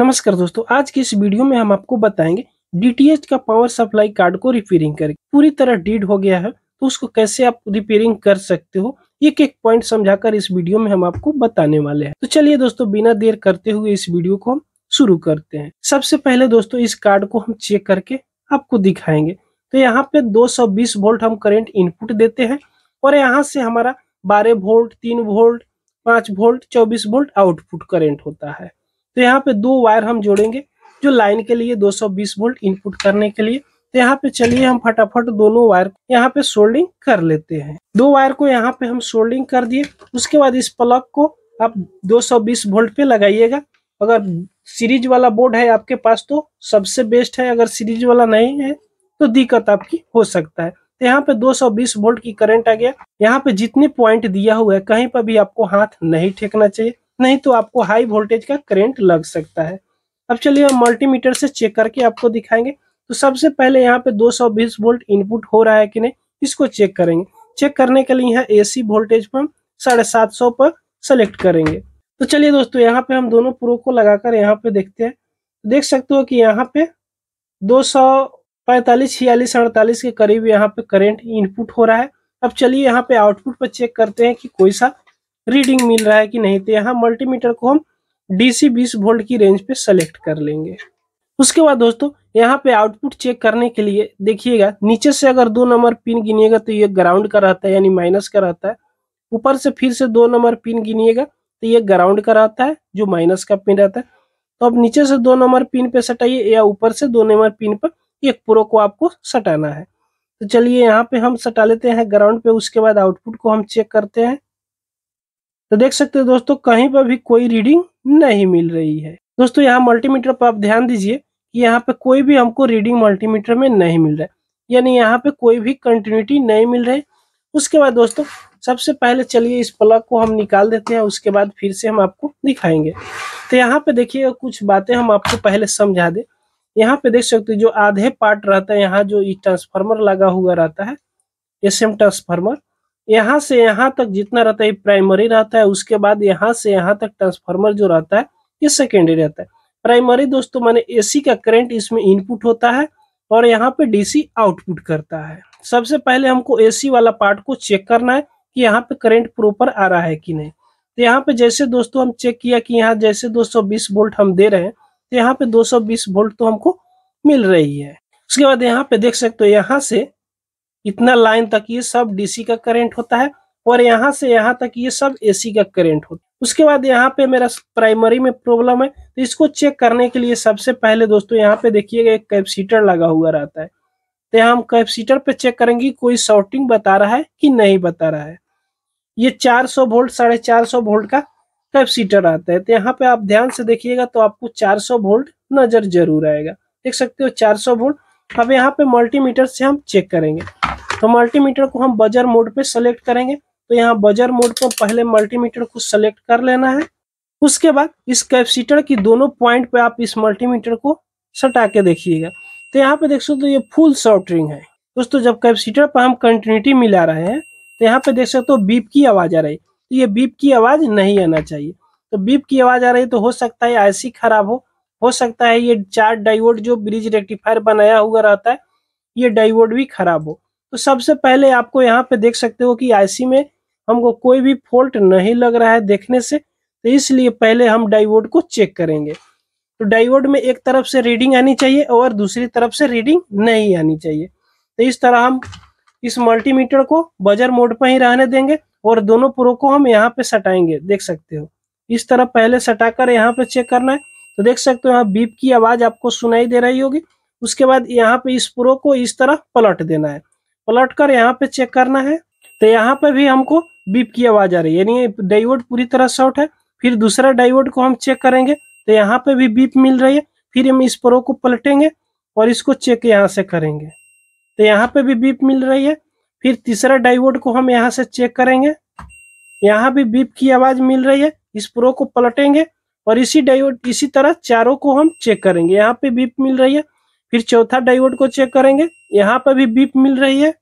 नमस्कार दोस्तों आज के इस वीडियो में हम आपको बताएंगे डीटीएच का पावर सप्लाई कार्ड को रिपेयरिंग करके पूरी तरह डीड हो गया है तो उसको कैसे आप रिपेयरिंग कर सकते हो एक एक पॉइंट समझाकर इस वीडियो में हम आपको बताने वाले हैं तो चलिए दोस्तों बिना देर करते हुए इस वीडियो को हम शुरू करते हैं सबसे पहले दोस्तों इस कार्ड को हम चेक करके आपको दिखाएंगे तो यहाँ पे दो वोल्ट हम करेंट इनपुट देते हैं और यहाँ से हमारा बारह वोल्ट तीन वोल्ट पांच वोल्ट चौबीस वोल्ट आउटपुट करेंट होता है तो यहाँ पे दो वायर हम जोड़ेंगे जो लाइन के लिए 220 वोल्ट इनपुट करने के लिए तो यहाँ पे चलिए हम फटाफट दोनों वायर यहाँ पे सोल्डिंग कर लेते हैं दो वायर को यहाँ पे हम सोल्डिंग कर दिए उसके बाद इस प्लग को आप 220 वोल्ट पे लगाइएगा अगर सीरीज वाला बोर्ड है आपके पास तो सबसे बेस्ट है अगर सीरीज वाला नहीं है तो दिक्कत आपकी हो सकता है तो यहाँ पे 220 वोल्ट की करंट आ गया यहाँ पे जितने पॉइंट दिया हुआ है कहीं पर भी आपको हाथ नहीं ठेकना चाहिए नहीं तो आपको हाई वोल्टेज का करेंट लग सकता है अब चलिए हम मल्टीमीटर से चेक करके आपको दिखाएंगे तो सबसे पहले यहाँ पे 220 वोल्ट इनपुट हो रहा है कि नहीं इसको चेक करेंगे चेक करने के लिए यहाँ एसी वोल्टेज पर हम साढ़े सात सौ पर सेलेक्ट करेंगे तो चलिए दोस्तों यहाँ पे हम दोनों प्रो को लगाकर यहाँ पे देखते हैं देख सकते हो कि यहाँ पे दो सौ पैंतालीस छियालीस अड़तालीस के करीब यहाँ पे करेंट इनपुट हो रहा है अब चलिए यहाँ पे आउटपुट पर चेक करते हैं कि कोई सा रीडिंग मिल रहा है कि नहीं तो यहाँ मल्टीमीटर को हम डीसी 20 वोल्ट की रेंज पे सेलेक्ट कर लेंगे उसके बाद दोस्तों यहाँ पे आउटपुट चेक करने के लिए देखिएगा नीचे से अगर दो नंबर पिन गिनिएगा तो ये ग्राउंड का रहता है यानी माइनस का रहता है ऊपर से फिर से दो नंबर पिन गिनिएगा तो ये ग्राउंड का रहता है जो माइनस का पिन रहता है तो अब नीचे से दो नंबर पिन पे सटाइए या ऊपर से दो नंबर पिन पर एक प्रो को आपको सटाना है तो चलिए यहाँ पे हम सटा लेते हैं ग्राउंड पे उसके बाद आउटपुट को हम चेक करते हैं तो देख सकते हो दोस्तों कहीं पर भी कोई रीडिंग नहीं मिल रही है दोस्तों यहाँ मल्टीमीटर पर आप ध्यान दीजिए कि यहाँ पे कोई भी हमको रीडिंग मल्टीमीटर में नहीं मिल रहा है यानी यहाँ पे कोई भी कंटिन्यूटी नहीं मिल रही उसके बाद दोस्तों सबसे पहले चलिए इस प्लग को हम निकाल देते हैं उसके बाद फिर से हम आपको दिखाएंगे तो यहाँ पे देखिए कुछ बातें हम आपको पहले समझा दे यहाँ पे देख सकते जो आधे पार्ट रहता है यहाँ जो ट्रांसफार्मर लगा हुआ रहता है एस ट्रांसफार्मर यहाँ से यहाँ तक जितना रहता है प्राइमरी रहता है उसके बाद यहाँ से यहाँ तक ट्रांसफार्मर जो रहता है ये सेकेंडरी रहता है प्राइमरी दोस्तों माने एसी का करंट इसमें इनपुट होता है और यहाँ पे डीसी आउटपुट करता है सबसे पहले हमको एसी वाला पार्ट को चेक करना है कि यहाँ पे करंट प्रॉपर आ रहा है कि नहीं तो यहाँ पे जैसे दोस्तों हम चेक किया कि यहाँ जैसे 220 वोल्ट हम दे रहे हैं तो यहाँ पे 220 वोल्ट तो हमको मिल रही है उसके बाद यहाँ पे देख सकते हो यहाँ से इतना लाइन तक ये सब डीसी का करंट होता है और यहाँ से यहाँ तक ये सब एसी का करंट होता है उसके बाद यहाँ पे मेरा प्राइमरी में प्रॉब्लम है तो इसको चेक करने के लिए सबसे पहले दोस्तों यहाँ पे देखिएगा एक कैपेसिटर लगा हुआ रहता है तो यहाँ हम कैपेसिटर पे चेक करेंगे कोई शॉर्टिंग बता रहा है कि नहीं बता रहा है ये सौ वोल्ट साढ़े चार वोल्ट का कैपेसिटर आता है तो यहाँ पे आप ध्यान से देखिएगा तो आपको सौ वोल्ट नजर जरूर आएगा देख सकते हो सौ वोल्ट अब यहाँ पे मल्टीमीटर से हम चेक करेंगे तो मल्टीमीटर को हम बजर मोड पे सेलेक्ट करेंगे तो यहाँ बजर मोड पर पहले मल्टीमीटर को सेलेक्ट कर लेना है उसके बाद इस कैपेसिटर की दोनों पॉइंट पे आप इस मल्टीमीटर को सटा के देखिएगा तो यहाँ पे देख सकते हो तो ये फुल शॉर्टरिंग है दोस्तों जब कैपेसिटर पर हम कंटिन्यूटी मिला रहे हैं तो यहाँ पे देख सकते हो तो बीप की आवाज़ आ रही तो ये बीप की आवाज़ नहीं आना चाहिए तो बीप की आवाज़ आ रही तो हो सकता है आईसी खराब हो हो सकता है ये चार डायोड जो ब्रिज रेक्टिफायर बनाया हुआ रहता है ये डायोड भी खराब हो तो सबसे पहले आपको यहाँ पे देख सकते हो कि आईसी में हमको कोई भी फॉल्ट नहीं लग रहा है देखने से तो इसलिए पहले हम डायोड को चेक करेंगे तो डायोड में एक तरफ से रीडिंग आनी चाहिए और दूसरी तरफ से रीडिंग नहीं आनी चाहिए तो इस तरह हम इस मल्टीमीटर को बजर मोड पर ही रहने देंगे और दोनों प्रो को हम यहाँ पे सटाएंगे देख सकते हो इस तरह पहले सटाकर यहाँ पे चेक करना है तो देख सकते हो यहाँ बीप की आवाज़ आपको सुनाई दे रही होगी उसके बाद यहाँ पे इस प्रो को इस तरह पलट देना है पलट कर यहाँ पे चेक करना है तो यहाँ पे भी हमको बीप की आवाज़ आ रही है यानी डायोड पूरी तरह शॉर्ट है फिर दूसरा डायोड को हम चेक करेंगे तो यहाँ पे भी बीप मिल रही है फिर हम इस प्रो को पलटेंगे और इसको चेक यहाँ से करेंगे तो यहाँ पे भी बीप मिल रही है फिर तीसरा डायोड को हम यहाँ से चेक करेंगे यहाँ भी बीप की आवाज़ मिल रही है इस प्रो को पलटेंगे और इसी डायोड इसी तरह चारों को हम चेक करेंगे यहाँ पे बीप मिल रही है फिर चौथा डायोड को चेक करेंगे यहाँ पर भी बीप मिल रही है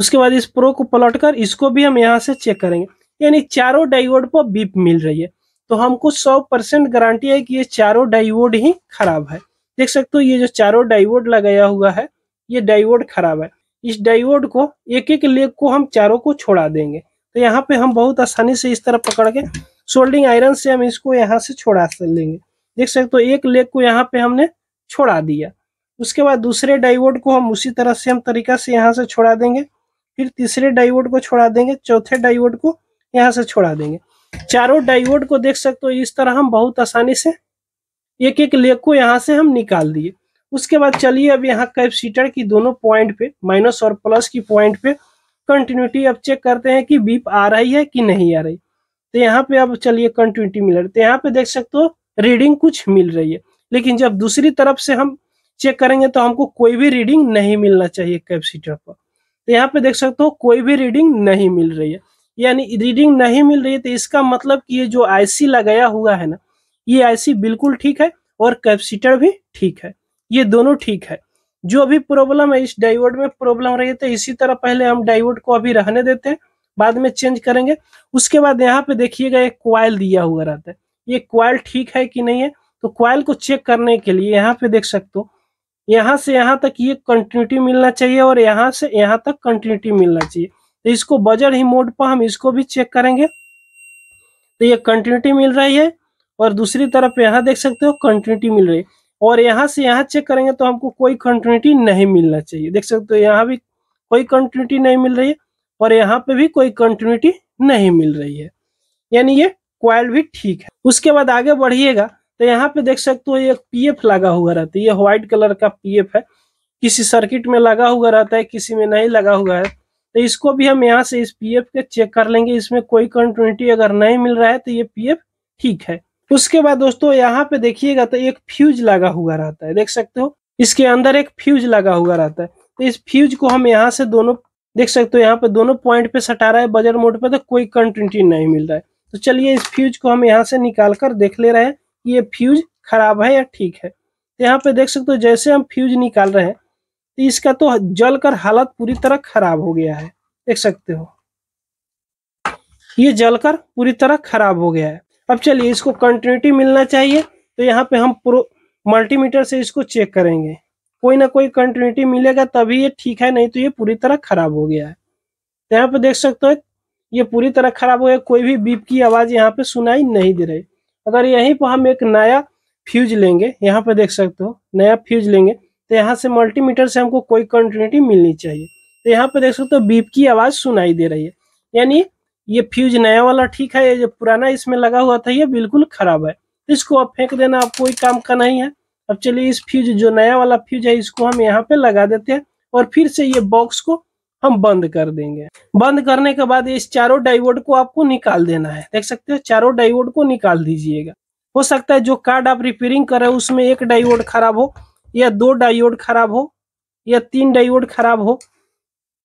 उसके बाद इस प्रो को पलट कर इसको भी हम यहाँ से चेक करेंगे यानी चारों डायोड पर बीप मिल रही है तो हमको सौ परसेंट गारंटी है कि ये चारों डायोड ही खराब है देख सकते हो ये जो चारों डायोड लगाया हुआ है ये डायोड खराब है इस डायोड को एक एक लेग को हम चारों को छोड़ा देंगे तो यहाँ पे हम बहुत आसानी से इस तरह पकड़ के सोल्डिंग आयरन से हम इसको यहाँ से छोड़ा लेंगे देख सकते हो एक लेग को यहाँ पे हमने छोड़ा दिया उसके बाद दूसरे डाइवोड को हम उसी तरह से हम तरीका से यहाँ से छोड़ा देंगे फिर तीसरे डाइवोड को छोड़ा देंगे चौथे डाइवोड को यहाँ से छोड़ा देंगे चारों डाइवोड को देख सकते हो इस तरह हम बहुत आसानी से एक एक लेग को यहाँ से हम निकाल दिए उसके बाद चलिए अब यहाँ कैपेसिटर की दोनों पॉइंट पे माइनस और प्लस की पॉइंट पे कंटिन्यूटी अब चेक करते हैं कि बीप आ रही है कि नहीं आ रही तो यहाँ पे आप चलिए कंटिन्यूटी मिल रही तो यहाँ पे देख सकते हो रीडिंग कुछ मिल रही है लेकिन जब दूसरी तरफ से हम चेक करेंगे तो हमको कोई भी रीडिंग नहीं मिलना चाहिए कैपेसिटर पर तो यहाँ पे देख सकते हो कोई भी रीडिंग नहीं मिल रही है यानी रीडिंग नहीं मिल रही है तो इसका मतलब कि ये जो आईसी लगाया हुआ है ना ये आईसी बिल्कुल ठीक है और कैपेसिटर भी ठीक है ये दोनों ठीक है जो अभी प्रॉब्लम है इस डायोड में प्रॉब्लम रही है तो इसी तरह पहले हम डायोड को अभी रहने देते हैं बाद में चेंज करेंगे उसके बाद यहाँ पे देखिएगा एक क्वाइल दिया हुआ रहता है ये क्वाइल ठीक है कि नहीं है तो क्वाइल को चेक करने के लिए यहाँ पे देख सकते हो यहाँ से यहाँ तक ये कंटिन्यूटी मिलना चाहिए और यहाँ से यहाँ तक कंटिन्यूटी मिलना चाहिए तो इसको बजर ही मोड पर हम इसको भी चेक करेंगे तो ये कंटिन्यूटी मिल रही है और दूसरी तरफ यहाँ देख सकते हो कंटिन्यूटी मिल रही है और यहाँ से यहाँ चेक करेंगे तो हमको कोई कंटिन्यूटी नहीं मिलना चाहिए देख सकते हो यहाँ भी कोई कंटिन्यूटी नहीं मिल रही है और यहाँ पे भी कोई कंटिन्यूटी नहीं मिल रही है यानी ये क्वाइल भी ठीक है उसके बाद आगे बढ़िएगा तो यहाँ पे देख सकते हो ये पीएफ लगा हुआ रहता है ये व्हाइट कलर का पीएफ है किसी सर्किट में लगा हुआ रहता है किसी में नहीं लगा हुआ है तो इसको भी हम यहाँ से इस पीएफ के चेक कर लेंगे इसमें कोई कंटिन्यूटी अगर नहीं मिल रहा है तो ये पीएफ ठीक है उसके बाद दोस्तों यहाँ पे देखिएगा तो एक फ्यूज लगा हुआ रहता है देख सकते हो इसके अंदर एक फ्यूज लगा हुआ रहता है तो इस फ्यूज को हम यहाँ से दोनों देख सकते हो यहाँ पे दोनों पॉइंट पे सटा रहा है बजर मोड पे तो कोई कंटिन्यूटी नहीं मिल रहा है तो चलिए इस फ्यूज को हम यहाँ से निकाल कर देख ले रहे हैं कि ये फ्यूज खराब है या ठीक है तो यहाँ पे देख सकते हो जैसे हम फ्यूज निकाल रहे हैं तो इसका तो जल कर हालत पूरी तरह खराब हो गया है देख सकते हो ये जल कर पूरी तरह खराब हो गया है अब चलिए इसको कंटिन्यूटी मिलना चाहिए तो यहाँ पे हम प्रो मल्टीमीटर से इसको चेक करेंगे कोई ना कोई कंटिन्यूटी मिलेगा तभी ये ठीक है नहीं तो ये पूरी तरह खराब हो गया है तो यहाँ पे देख सकते हो ये पूरी तरह खराब हो गया कोई भी बीप की आवाज यहाँ पे सुनाई नहीं दे रही अगर यहीं पर हम एक नया फ्यूज लेंगे यहाँ पे देख सकते हो नया फ्यूज लेंगे तो यहाँ से मल्टीमीटर से हमको कोई कंटिन्यूटी मिलनी चाहिए तो यहाँ पे देख सकते हो बीप की आवाज सुनाई दे रही है यानी ये फ्यूज नया वाला ठीक है ये जो पुराना इसमें लगा हुआ था ये बिल्कुल खराब है इसको आप फेंक देना आप कोई काम का नहीं है अब चलिए इस फ्यूज जो नया वाला फ्यूज है इसको हम यहाँ पे लगा देते हैं और फिर से ये बॉक्स को हम बंद कर देंगे बंद करने के बाद इस चारों डाइवोड को आपको निकाल देना है देख सकते हो चारों डाइवोड को निकाल दीजिएगा हो सकता है जो कार्ड आप रिपेयरिंग कर रहे हो उसमें एक डाइवोड खराब हो या दो डाइवोड खराब हो या तीन डाइवोड खराब हो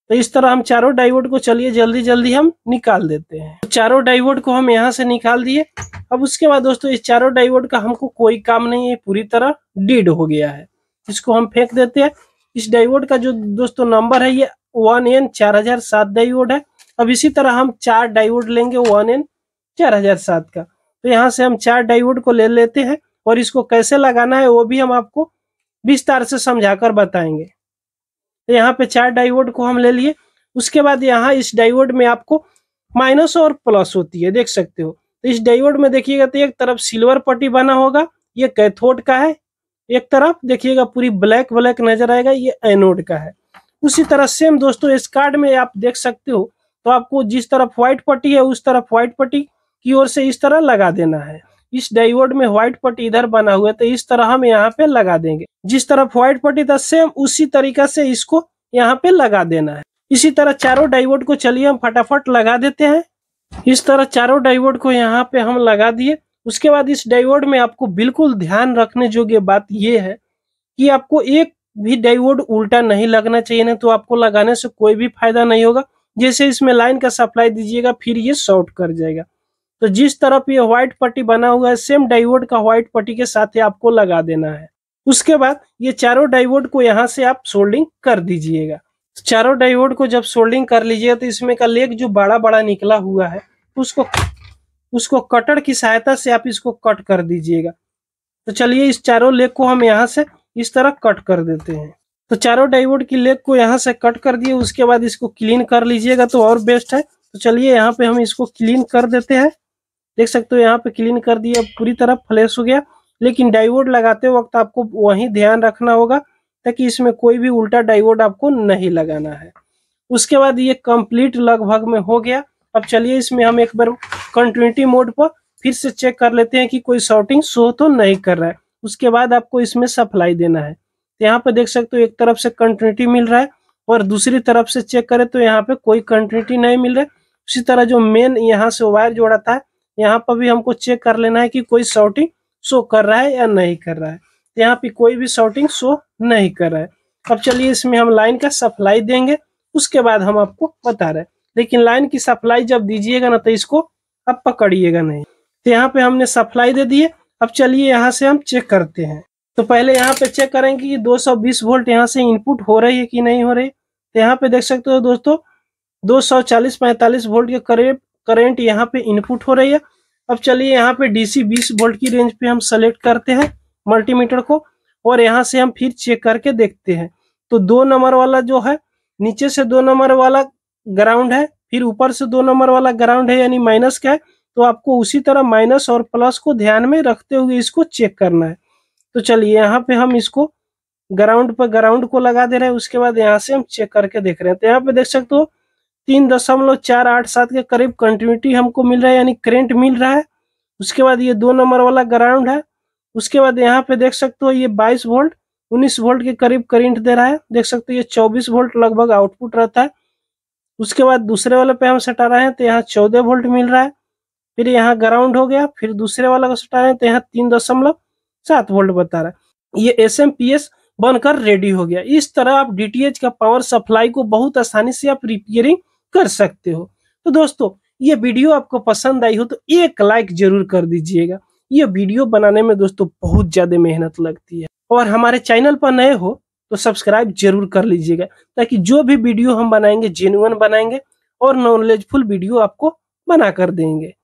तो इस तरह हम चारों डाइवोड को चलिए जल्दी जल्दी हम निकाल देते हैं तो चारों डायोड को हम यहाँ से निकाल दिए अब उसके बाद दोस्तों इस चारों डायोड का हमको कोई काम नहीं है पूरी तरह डीड हो गया है इसको हम फेंक देते हैं इस डाइवोड का जो दोस्तों नंबर है ये वन एन चार हजार सात डाइवोड है अब इसी तरह हम चार डायोड लेंगे वन एन चार हजार सात का तो यहाँ से हम चार डाइवोड को ले लेते हैं और इसको कैसे लगाना है वो भी हम आपको विस्तार से समझाकर बताएंगे तो यहाँ पे चार डाइवोड को हम ले लिए उसके बाद यहाँ इस डाइवोड में आपको माइनस और प्लस होती है देख सकते हो तो इस डाइवोड में देखिएगा तो एक तरफ सिल्वर पट्टी बना होगा ये कैथोड का है एक तरफ देखिएगा पूरी ब्लैक ब्लैक नजर आएगा ये एनोड का है उसी तरह सेम दोस्तों इस कार्ड में आप देख सकते हो तो आपको जिस तरफ व्हाइट पट्टी है उस तरफ व्हाइट पट्टी की ओर से इस तरह लगा देना है इस डाइवोड में व्हाइट पट्टी इधर बना हुआ है तो इस तरह हम यहाँ पे लगा देंगे जिस तरफ व्हाइट पट्टी था सेम उसी तरीका से इसको यहाँ पे लगा देना है इसी तरह चारों डायोड को चलिए हम फटाफट लगा देते हैं इस तरह चारों डायोड को यहाँ पे हम लगा दिए उसके बाद इस डाइवोड में आपको बिल्कुल ध्यान रखने योग्य बात यह है कि आपको एक भी डायोड उल्टा नहीं लगना चाहिए ना तो आपको लगाने से कोई भी फायदा नहीं होगा जैसे इसमें लाइन का सप्लाई दीजिएगा फिर ये शॉर्ट कर जाएगा तो जिस तरफ ये व्हाइट पट्टी बना हुआ है सेम डाइवोर्ड का व्हाइट पट्टी के साथ ही आपको लगा देना है उसके बाद ये चारों डाइवोड को यहाँ से आप सोल्डिंग कर दीजिएगा तो चारों डाइवोड को जब सोल्डिंग कर लीजिएगा तो इसमें का लेग जो बड़ा बड़ा निकला हुआ है उसको उसको कटर की सहायता से आप इसको कट कर दीजिएगा तो चलिए इस चारों लेग को हम यहाँ से इस तरह कट कर देते हैं तो चारों डाइवोर्ड की लेग को यहाँ से कट कर दिए उसके बाद इसको क्लीन कर लीजिएगा तो और बेस्ट है तो चलिए यहाँ पे हम इसको क्लीन कर देते हैं देख सकते हो यहाँ पे क्लीन कर दिया पूरी तरह फ्लैश हो गया लेकिन डाइवोड लगाते वक्त आपको वहीं ध्यान रखना होगा ताकि इसमें कोई भी उल्टा डाइवोड आपको नहीं लगाना है उसके बाद ये कंप्लीट लगभग में हो गया अब चलिए इसमें हम एक बार कंटिन्यूटी मोड पर फिर से चेक कर लेते हैं कि कोई शॉर्टिंग शो तो नहीं कर रहा है उसके बाद आपको इसमें सप्लाई देना है तो यहाँ पर देख सकते हो एक तरफ से कंटिन्यूटी मिल रहा है और दूसरी तरफ से चेक करें तो यहाँ पे कोई कंटिन्यूटी नहीं मिल रहा है उसी तरह जो मेन यहाँ से वायर जोड़ा था यहाँ पर भी हमको चेक कर लेना है कि कोई शॉर्टिंग शो कर रहा है या नहीं कर रहा है यहाँ पे कोई भी शॉर्टिंग शो नहीं कर रहा है अब चलिए इसमें हम लाइन का सप्लाई देंगे उसके बाद हम आपको बता रहे हैं लेकिन लाइन की सप्लाई जब दीजिएगा ना तो इसको अब पकड़िएगा नहीं तो यहाँ पे हमने सप्लाई दे दिए अब चलिए यहाँ से हम चेक करते हैं तो पहले यहाँ पे चेक करेंगे कि 220 वोल्ट यहाँ से इनपुट हो रही है कि नहीं हो रही तो यहाँ पे देख सकते हो दोस्तों 240 सौ वोल्ट के करीब करेंट यहाँ पे इनपुट हो रही है अब चलिए यहाँ पे डीसी 20 वोल्ट की रेंज पे हम सेलेक्ट करते हैं मल्टीमीटर को और यहाँ से हम फिर चेक करके देखते हैं तो दो नंबर वाला जो है नीचे से दो नंबर वाला ग्राउंड है फिर ऊपर से दो नंबर वाला ग्राउंड है यानी माइनस का है तो आपको उसी तरह माइनस और प्लस को ध्यान में रखते हुए इसको चेक करना है तो चलिए यहाँ पे हम इसको ग्राउंड पर ग्राउंड को लगा दे रहे हैं उसके बाद यहाँ से हम चेक करके देख रहे हैं तो यहाँ पे देख सकते हो तीन दशमलव चार आठ सात के करीब कंटिन्यूटी हमको मिल रहा है यानी करेंट मिल रहा है उसके बाद ये दो नंबर वाला ग्राउंड है उसके बाद यहाँ पे देख सकते हो ये बाईस वोल्ट उन्नीस वोल्ट के करीब करेंट दे रहा है देख सकते हो ये चौबीस वोल्ट लगभग आउटपुट रहता है उसके बाद दूसरे वाले पे हम सटा रहे हैं तो यहाँ चौदह वोल्ट मिल रहा है फिर यहाँ ग्राउंड हो गया फिर दूसरे वाला को सटा रहे हैं तो यहाँ तीन दशमलव सात वोल्ट बता रहा है ये एस एम पी एस बनकर रेडी हो गया इस तरह आप डी टी एच का पावर सप्लाई को बहुत आसानी से आप रिपेयरिंग कर सकते हो तो दोस्तों ये वीडियो आपको पसंद आई हो तो एक लाइक जरूर कर दीजिएगा ये वीडियो बनाने में दोस्तों बहुत ज़्यादा मेहनत लगती है और हमारे चैनल पर नए हो तो सब्सक्राइब जरूर कर लीजिएगा ताकि जो भी वीडियो हम बनाएंगे जेन्यून बनाएंगे और नॉलेजफुल वीडियो आपको बना कर देंगे